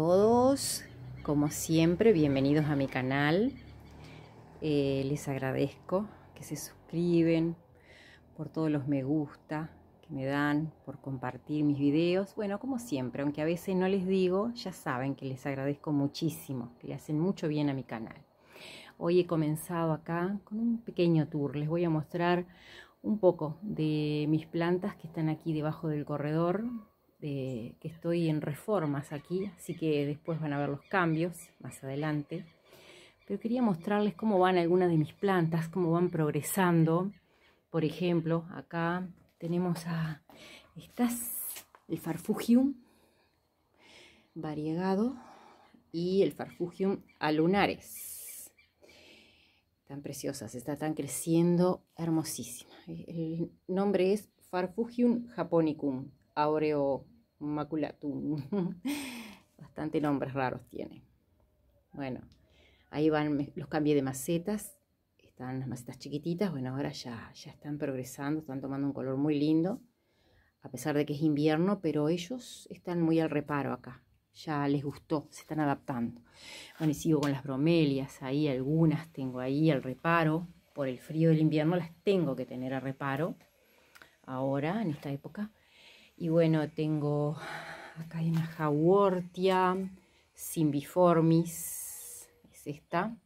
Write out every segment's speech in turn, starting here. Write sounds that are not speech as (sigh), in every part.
todos, como siempre, bienvenidos a mi canal. Eh, les agradezco que se suscriben, por todos los me gusta que me dan, por compartir mis videos. Bueno, como siempre, aunque a veces no les digo, ya saben que les agradezco muchísimo, que le hacen mucho bien a mi canal. Hoy he comenzado acá con un pequeño tour. Les voy a mostrar un poco de mis plantas que están aquí debajo del corredor eh, que estoy en reformas aquí, así que después van a ver los cambios más adelante. Pero quería mostrarles cómo van algunas de mis plantas, cómo van progresando. Por ejemplo, acá tenemos a... Estas, el farfugium variegado y el farfugium alunares. Tan preciosas, están creciendo Hermosísimas El nombre es farfugium japonicum Aureo Maculatum. (laughs) Bastante nombres raros tiene. Bueno, ahí van, los cambié de macetas. Están las macetas chiquititas. Bueno, ahora ya, ya están progresando, están tomando un color muy lindo. A pesar de que es invierno, pero ellos están muy al reparo acá. Ya les gustó, se están adaptando. Bueno, y sigo con las bromelias. Ahí algunas tengo ahí al reparo. Por el frío del invierno las tengo que tener al reparo. Ahora, en esta época y bueno, tengo acá una jaguartia, simbiformis, es esta,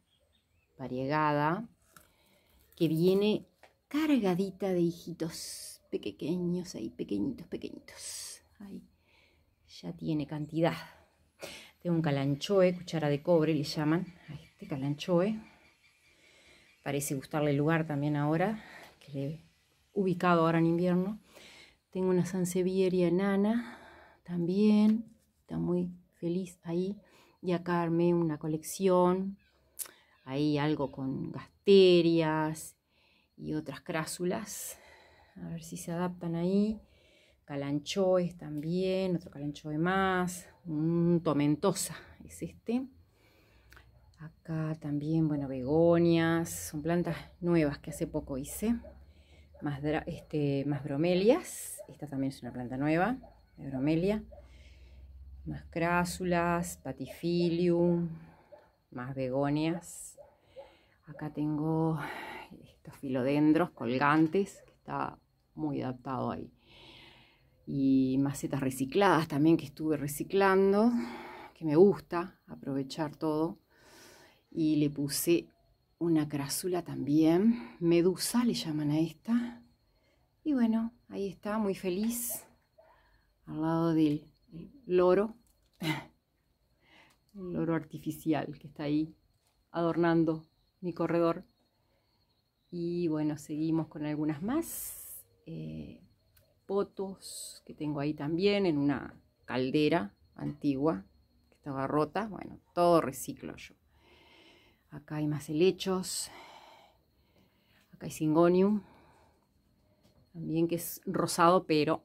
variegada, que viene cargadita de hijitos pequeños ahí, pequeñitos, pequeñitos. Ahí ya tiene cantidad. Tengo un calanchoe, cuchara de cobre le llaman a este calanchoe. Parece gustarle el lugar también ahora, que le he ubicado ahora en invierno. Tengo una sansevieria enana también, está muy feliz ahí. Y acá armé una colección, ahí algo con gasterias y otras crásulas. A ver si se adaptan ahí. Calanchoes también, otro de más, un tomentosa es este. Acá también, bueno, begonias, son plantas nuevas que hace poco hice más, este, más bromelias. Esta también es una planta nueva de bromelia. Más crásulas, patifilium, más begonias. Acá tengo estos filodendros colgantes, que está muy adaptado ahí. Y macetas recicladas también que estuve reciclando, que me gusta aprovechar todo. Y le puse una crásula también, medusa le llaman a esta. Y bueno, ahí está, muy feliz, al lado del loro, el (laughs) loro artificial que está ahí adornando mi corredor. Y bueno, seguimos con algunas más. potos eh, que tengo ahí también en una caldera antigua que estaba rota. Bueno, todo reciclo yo. Acá hay más helechos. Acá hay zingonium, También que es rosado, pero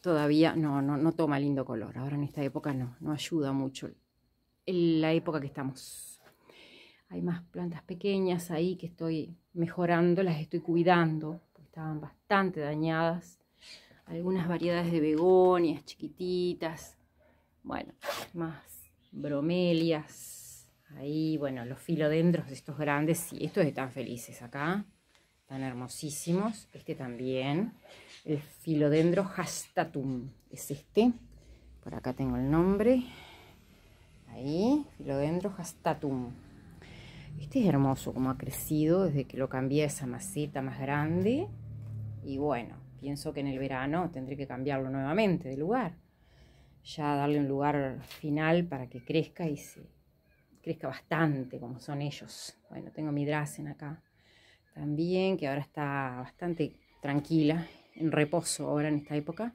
todavía no, no, toma lindo color. Ahora en esta época no, no ayuda mucho en la época que estamos. Hay más plantas pequeñas ahí que estoy mejorando, las estoy cuidando, estaban bastante dañadas. Algunas variedades de begonias chiquititas, bueno, más bromelias, Ahí, bueno, los filodendros de estos grandes, sí, estos están felices acá, están hermosísimos. Este también, el filodendro hastatum, es este. Por acá tengo el nombre. Ahí, filodendro hastatum. Este es hermoso como ha crecido desde que lo cambié a esa maceta más grande. Y bueno, pienso que en el verano tendré que cambiarlo nuevamente de lugar. Ya darle un lugar final para que crezca y se, crezca bastante, como son ellos. Bueno, tengo mi dracen acá también, que ahora está bastante tranquila, en reposo ahora en esta época.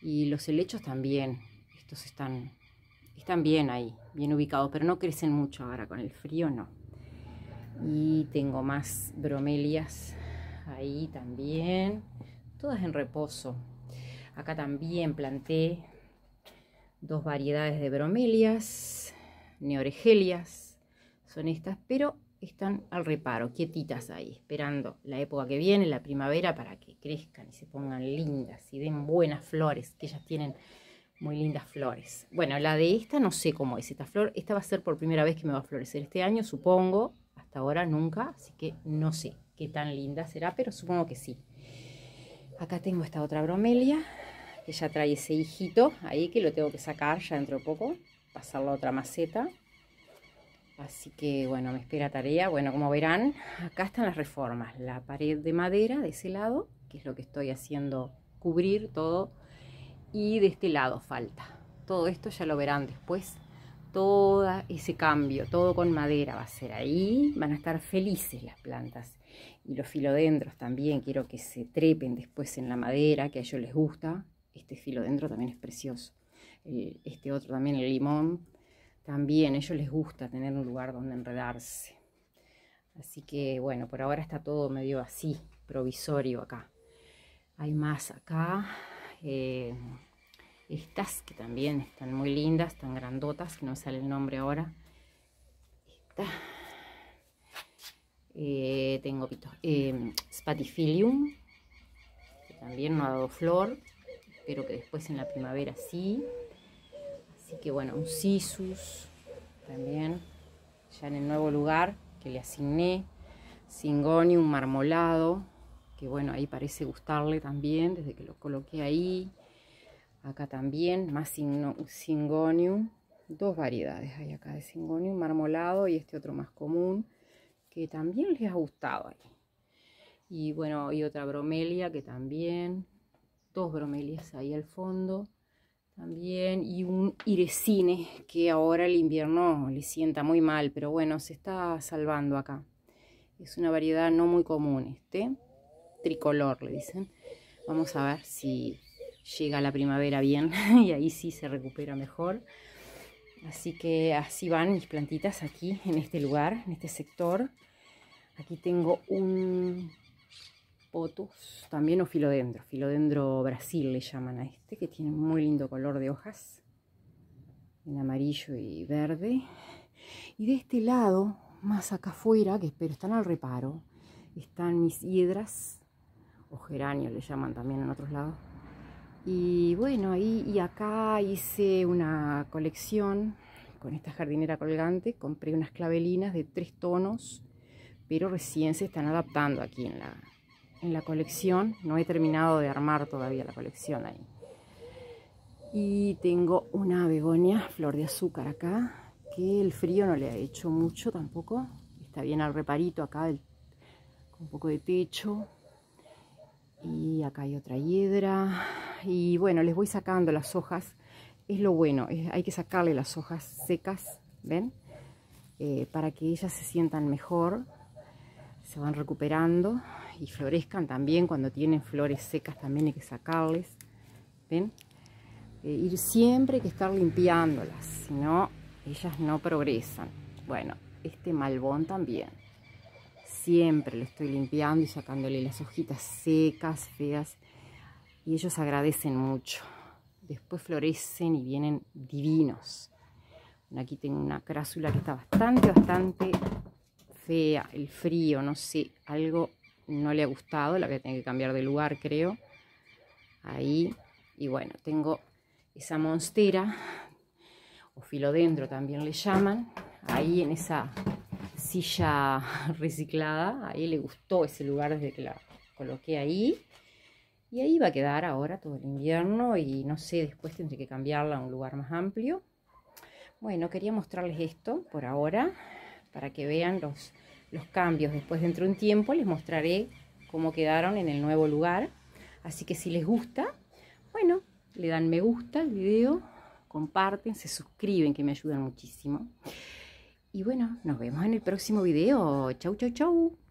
Y los helechos también, estos están, están bien ahí, bien ubicados, pero no crecen mucho ahora con el frío, no. Y tengo más bromelias ahí también, todas en reposo. Acá también planté dos variedades de bromelias, Neoregelias son estas, pero están al reparo, quietitas ahí, esperando la época que viene, la primavera, para que crezcan y se pongan lindas y den buenas flores, que ellas tienen muy lindas flores. Bueno, la de esta no sé cómo es esta flor, esta va a ser por primera vez que me va a florecer este año, supongo, hasta ahora nunca, así que no sé qué tan linda será, pero supongo que sí. Acá tengo esta otra bromelia, que ya trae ese hijito ahí, que lo tengo que sacar ya dentro de poco pasar la otra maceta. Así que bueno, me espera tarea. Bueno, como verán, acá están las reformas. La pared de madera de ese lado, que es lo que estoy haciendo cubrir todo. Y de este lado falta. Todo esto ya lo verán después. Todo ese cambio, todo con madera va a ser ahí. Van a estar felices las plantas. Y los filodendros también. Quiero que se trepen después en la madera, que a ellos les gusta. Este filodendro también es precioso. Eh, este otro también, el limón, también a ellos les gusta tener un lugar donde enredarse. Así que bueno, por ahora está todo medio así, provisorio acá. Hay más acá. Eh, estas que también están muy lindas, tan grandotas, que no sale el nombre ahora. Esta. Eh, tengo pito, Spatifilium, que también no ha dado flor, pero que después en la primavera sí. Así que bueno, un sisus también, ya en el nuevo lugar que le asigné. Singonium marmolado, que bueno, ahí parece gustarle también, desde que lo coloqué ahí. Acá también, más Singonium. Dos variedades hay acá de Singonium marmolado y este otro más común, que también les ha gustado ahí. Y bueno, y otra bromelia que también, dos bromelias ahí al fondo también y un Irecine, que ahora el invierno le sienta muy mal, pero bueno, se está salvando acá. Es una variedad no muy común este, tricolor le dicen. Vamos a ver si llega la primavera bien (laughs) y ahí sí se recupera mejor. Así que así van mis plantitas aquí en este lugar, en este sector. Aquí tengo un potos, también o filodendro, filodendro Brasil le llaman a este, que tiene muy lindo color de hojas, en amarillo y verde. Y de este lado, más acá afuera, que espero están al reparo, están mis hiedras, o geranio le llaman también en otros lados. Y bueno, ahí y acá hice una colección con esta jardinera colgante, compré unas clavelinas de tres tonos, pero recién se están adaptando aquí en la, en la colección. No he terminado de armar todavía la colección ahí. Y tengo una begonia, flor de azúcar acá, que el frío no le ha hecho mucho tampoco. Está bien al reparito acá, con un poco de techo. Y acá hay otra hiedra. Y bueno, les voy sacando las hojas. Es lo bueno, hay que sacarle las hojas secas, ¿ven? Eh, para que ellas se sientan mejor se van recuperando y florezcan también. Cuando tienen flores secas también hay que sacarles. ¿Ven? Eh, siempre hay que estar limpiándolas, si no, ellas no progresan. Bueno, este malbón también. Siempre lo estoy limpiando y sacándole las hojitas secas, feas. Y ellos agradecen mucho. Después florecen y vienen divinos. aquí tengo una crásula que está bastante, bastante el frío, no sé, algo no le ha gustado, la voy a tener que cambiar de lugar, creo. Ahí, y bueno, tengo esa monstera, o filodendro también le llaman, ahí en esa silla (laughs) reciclada, ahí le gustó ese lugar desde que la coloqué ahí. Y ahí va a quedar ahora todo el invierno y no sé, después tendré que cambiarla a un lugar más amplio. Bueno, quería mostrarles esto por ahora para que vean los, los cambios. Después dentro de un tiempo les mostraré cómo quedaron en el nuevo lugar. Así que si les gusta, bueno, le dan me gusta al video, comparten, se suscriben, que me ayudan muchísimo. Y bueno, nos vemos en el próximo video. Chau, chau, chau.